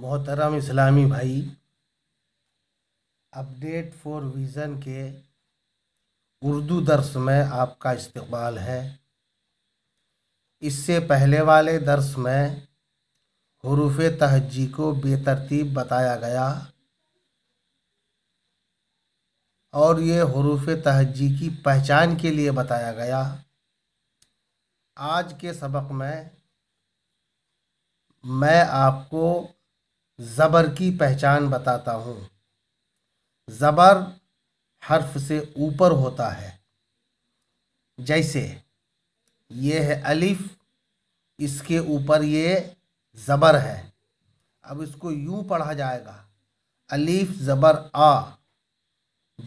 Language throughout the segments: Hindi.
मोहतरम इस्लामी भाई अपडेट फॉर विज़न के उर्दू दर्स में आपका इस्तेबाल है इससे पहले वाले दर्स में हरूफ तहजी को बेतरतीब बताया गया और ये हरूफ तहजी की पहचान के लिए बताया गया आज के सबक में मैं आपको ज़बर की पहचान बताता हूँ ज़बर हर्फ से ऊपर होता है जैसे ये है अलिफ इसके ऊपर ये ज़बर है अब इसको यूँ पढ़ा जाएगा अलीफ ज़बर आ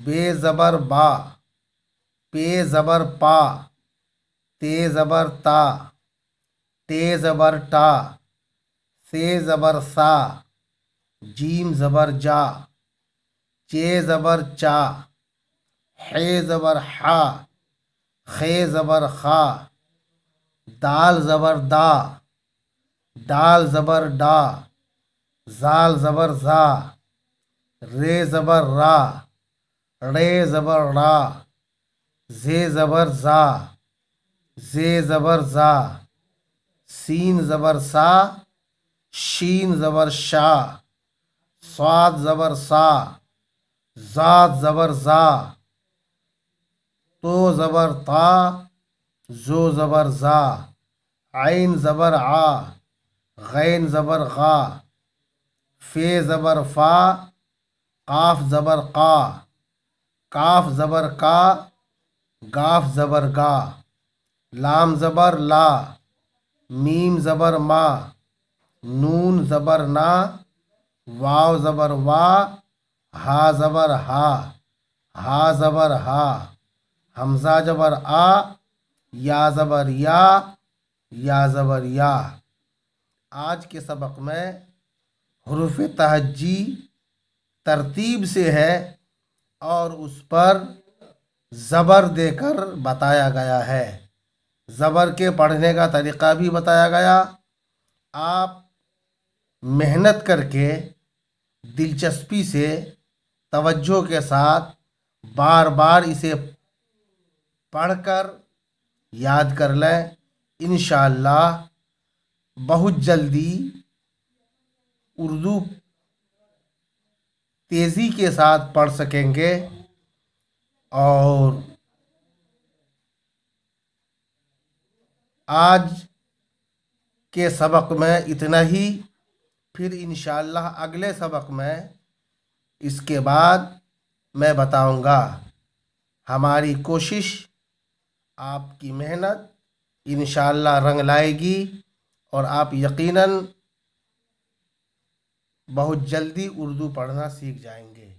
बे ज़बर बा पे ज़बर पा ते ज़बर ता ते ज़बर टा से ज़बर सा जीम ज़बर जा चे ज़बर चा हे ज़बर हा खे ज़बर खा दाल ज़बर दा दाल ज़बर डा जाल ज़बर ज़ा रे ज़बर रा रे ज़बर रा जे ज़बर ज़ा जे ज़बर ज़ा सीन ज़बर सा शीन ज़बर शाह स्वाद ज़बर सा ज़ात ज़बर ज़ा तो ज़बर ता जो ज़बर ज़ा आइन ज़बर आ गैन ज़बर गा फे ज़बर फ़ा काफ ज़बर का काफ ज़बर का गाफ ज़बर गा लाम ज़बर ला मीम ज़बर मा नून ज़बर ना वाव ज़बर वाह हा ज़बर हा हा ज़बर हा हमज़ा ज़बर आ या ज़बर या या ज़बर या आज के सबक में हरूफ तहजी तरतीब से है और उस पर ज़बर देकर बताया गया है ज़बर के पढ़ने का तरीक़ा भी बताया गया आप मेहनत करके दिलचस्पी से तवज्जो के साथ बार बार इसे पढ़कर याद कर लें इन बहुत जल्दी उर्दू तेज़ी के साथ पढ़ सकेंगे और आज के सबक में इतना ही फिर इन अगले सबक में इसके बाद मैं बताऊंगा हमारी कोशिश आपकी मेहनत इन रंग लाएगी और आप यकीनन बहुत जल्दी उर्दू पढ़ना सीख जाएंगे